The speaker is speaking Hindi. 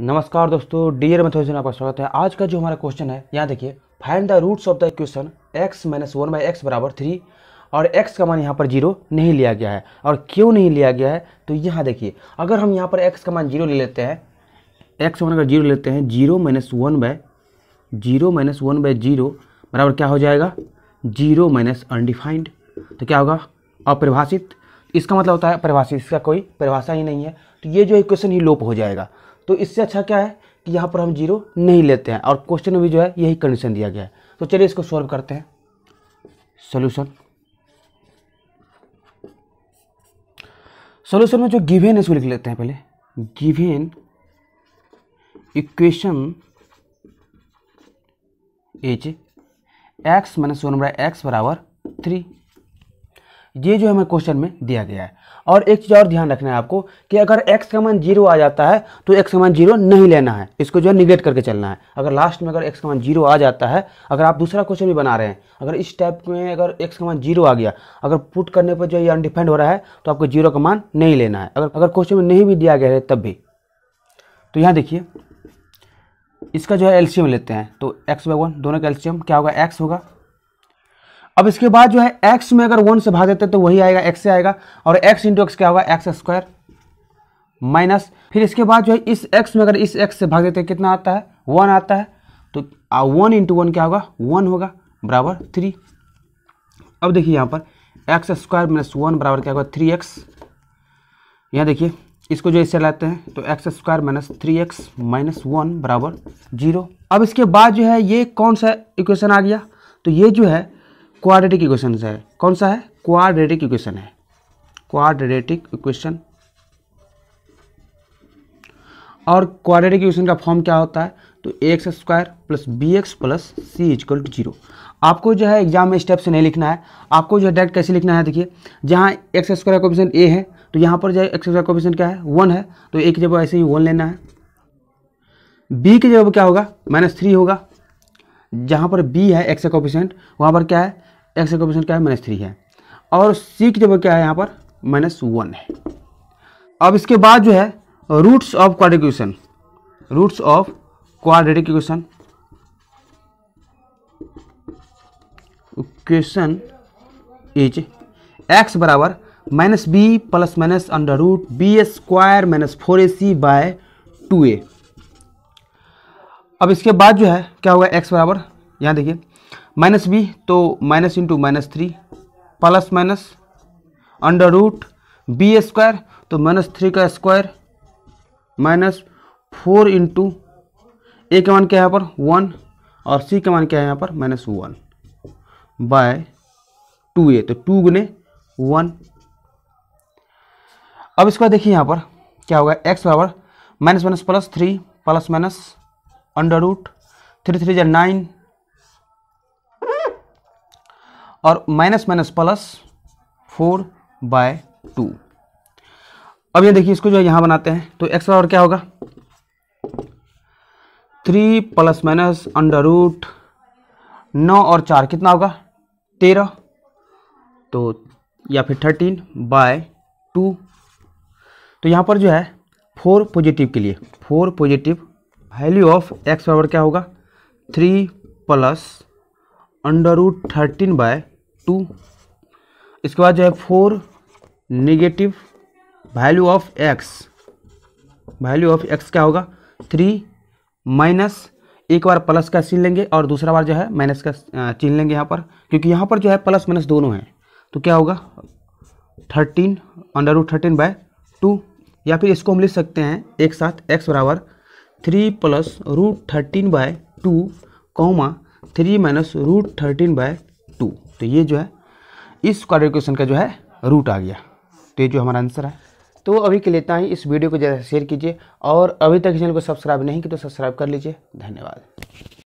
नमस्कार दोस्तों डियर मेथोजन आपका स्वागत है आज का जो हमारा क्वेश्चन है यहाँ देखिए find the roots of the equation x minus one by x बराबर थ्री और x का मान यहाँ पर जीरो नहीं लिया गया है और क्यों नहीं लिया गया है तो यहाँ देखिए अगर हम यहाँ पर x का मान जीरो ले लेते हैं x का मान अगर जीरो लेते हैं zero minus one by zero minus one by zero बराबर क्या हो जाएगा जीरो माइनस अनडिफाइंड तो क्या होगा अपरिभाषित इसका मतलब होता है परिभाषित इसका कोई परिभाषा ही नहीं है तो ये जो इक्वेशन ही लोप हो जाएगा तो इससे अच्छा क्या है कि यहाँ पर हम जीरो नहीं लेते हैं और क्वेश्चन में भी जो है यही कंडीशन दिया गया है तो चलिए इसको सॉल्व करते हैं सोल्यूशन सोल्यूशन में जो गिवेन है इसको लिख लेते हैं पहले गिवेन इक्वेशन एच x minus one by x बराबर थ्री ये जो हमें क्वेश्चन में दिया गया है और एक चीज़ और ध्यान रखना है आपको कि अगर x का मान जीरो आ जाता है तो x का मान जीरो नहीं लेना है इसको जो है निगेट करके चलना है अगर लास्ट में अगर x का मान जीरो आ जाता है अगर आप दूसरा क्वेश्चन भी बना रहे हैं अगर इस टाइप में अगर x का मान जीरो आ गया अगर पुट करने पर जो ये अनडिफाइंड हो रहा है तो आपको जीरो का मान नहीं लेना है अगर अगर क्वेश्चन में नहीं भी दिया गया है तब भी तो यहाँ देखिए इसका जो है एल्शियम लेते हैं तो एक्स बाई वन दोनों का एल्शियम क्या होगा एक्स होगा अब इसके बाद जो है एक्स में अगर वन से भाग देते तो वही आएगा एक्स से आएगा और एक्स इंटू एक्स क्या होगा एक्स स्क्वायर माइनस फिर इसके बाद जो है इस एक्स में अगर इस एक्स से भाग देते कितना आता है वन आता है तो वन इंटू वन क्या होगा वन होगा बराबर थ्री अब देखिए यहाँ पर एक्स स्क्वायर माइनस वन बराबर क्या होगा थ्री एक्स यहाँ देखिए इसको जो इससे लाते हैं तो x square minus three x minus one बराबर जीरो अब इसके बाद जो है ये कौन सा इक्वेशन आ गया तो ये जो है क्वाड्रेटिक इक्वेशन है कौन सा है क्वाड्रेटिक इक्वेशन है क्वाड्रेटिक इक्वेशन और क्वाड्रेटिक इक्वेशन का फॉर्म क्या होता है तो a x square plus b x plus c equal to zero आपको जो है एग्जाम में स्टेप से नहीं लिखना है आपको जो है डायरेक्ट कैसे लिखना है देखिए जहाँ एक्स स्क्वायर कोपिशन ए है तो यहाँ पर जो है एक्स स्क्वायर कोपिशन क्या है वन है तो ए की जगह ऐसे ही वन लेना है बी की जगह क्या होगा माइनस थ्री होगा जहाँ पर बी है एक्स का कोपिशेंट वहाँ पर क्या है एक्स का कोफिशियंट क्या है माइनस थ्री है और सी की जगह क्या है यहाँ पर माइनस वन है अब इसके बाद जो है roots of quadratic equation roots of quadratic equation equation is x बराबर minus b plus minus under root b square minus four a c by two a अब इसके बाद जो है क्या होगा एक्स बराबर यहाँ देखिए माइनस बी तो minus into minus three plus minus under root b square तो माइनस थ्री का square minus four into a के मान क्या है यहाँ पर वन और सी के मान क्या है यहाँ पर minus one by two a तो टू गुने वन अब इसको देखिए यहाँ पर क्या होगा एक्स बराबर minus minus plus three plus minus under root three three जै नाइन और minus minus plus four by two अब ये देखिए इसको जो है यहाँ बनाते हैं तो एक्स और क्या होगा three plus minus under root नौ और चार कितना होगा तेरह तो या फिर थर्टीन बाय टू तो यहाँ पर जो है फोर पॉजिटिव के लिए for positive value of x बराबर क्या होगा three plus under root thirteen by two इसके बाद जो है for negative value of x value of x क्या होगा थ्री माइनस एक बार प्लस का चीन लेंगे और दूसरा बार जो है माइनस का चीन लेंगे यहाँ पर क्योंकि यहाँ पर जो है प्लस माइनस दोनों है तो क्या होगा thirteen under root thirteen by two या फिर इसको हम लिख सकते हैं एक साथ एक्स बराबर three plus root thirteen by two comma three minus root thirteen by two तो ये जो है इस क्वार क्वेश्चन का जो है रूट आ गया तो ये जो हमारा आंसर है तो अभी के लेता है इस वीडियो को ज़्यादा शेयर कीजिए और अभी तक चैनल को सब्सक्राइब नहीं किया तो सब्सक्राइब कर लीजिए धन्यवाद